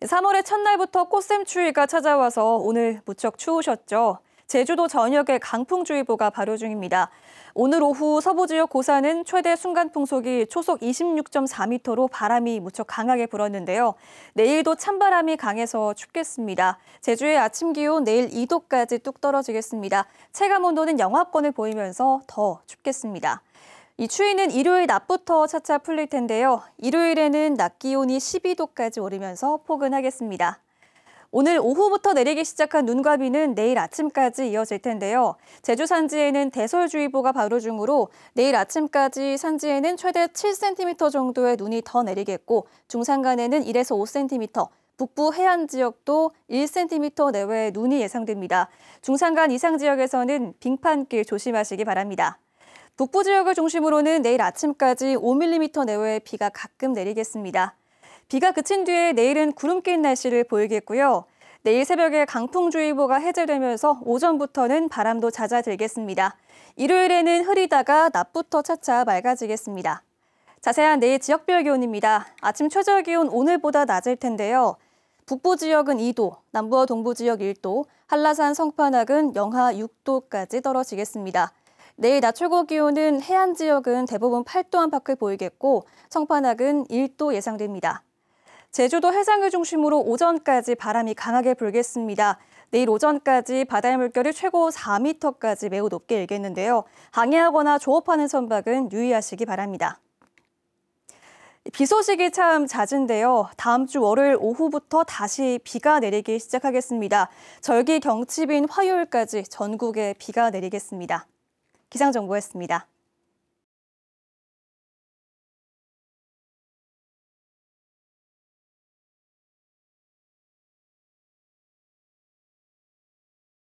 3월의 첫날부터 꽃샘추위가 찾아와서 오늘 무척 추우셨죠. 제주도 전역에 강풍주의보가 발효 중입니다. 오늘 오후 서부 지역 고산은 최대 순간 풍속이 초속 26.4m로 바람이 무척 강하게 불었는데요. 내일도 찬바람이 강해서 춥겠습니다. 제주의 아침 기온 내일 2도까지 뚝 떨어지겠습니다. 체감 온도는 영하권을 보이면서 더 춥겠습니다. 이 추위는 일요일 낮부터 차차 풀릴 텐데요. 일요일에는 낮 기온이 12도까지 오르면서 포근하겠습니다. 오늘 오후부터 내리기 시작한 눈과 비는 내일 아침까지 이어질 텐데요. 제주 산지에는 대설주의보가 발효 중으로 내일 아침까지 산지에는 최대 7cm 정도의 눈이 더 내리겠고 중산간에는 1에서 5cm, 북부 해안 지역도 1cm 내외의 눈이 예상됩니다. 중산간 이상 지역에서는 빙판길 조심하시기 바랍니다. 북부 지역을 중심으로는 내일 아침까지 5mm 내외의 비가 가끔 내리겠습니다. 비가 그친 뒤에 내일은 구름 낀 날씨를 보이겠고요. 내일 새벽에 강풍주의보가 해제되면서 오전부터는 바람도 잦아들겠습니다. 일요일에는 흐리다가 낮부터 차차 맑아지겠습니다. 자세한 내일 지역별 기온입니다. 아침 최저 기온 오늘보다 낮을 텐데요. 북부 지역은 2도, 남부와 동부 지역 1도, 한라산 성판악은 영하 6도까지 떨어지겠습니다. 내일 낮 최고 기온은 해안 지역은 대부분 8도 안팎을 보이겠고 성판악은 1도 예상됩니다. 제주도 해상을 중심으로 오전까지 바람이 강하게 불겠습니다. 내일 오전까지 바다의 물결이 최고 4m까지 매우 높게 일겠는데요. 항해하거나 조업하는 선박은 유의하시기 바랍니다. 비 소식이 참 잦은데요. 다음 주 월요일 오후부터 다시 비가 내리기 시작하겠습니다. 절기 경칩인 화요일까지 전국에 비가 내리겠습니다. 기상정보였습니다.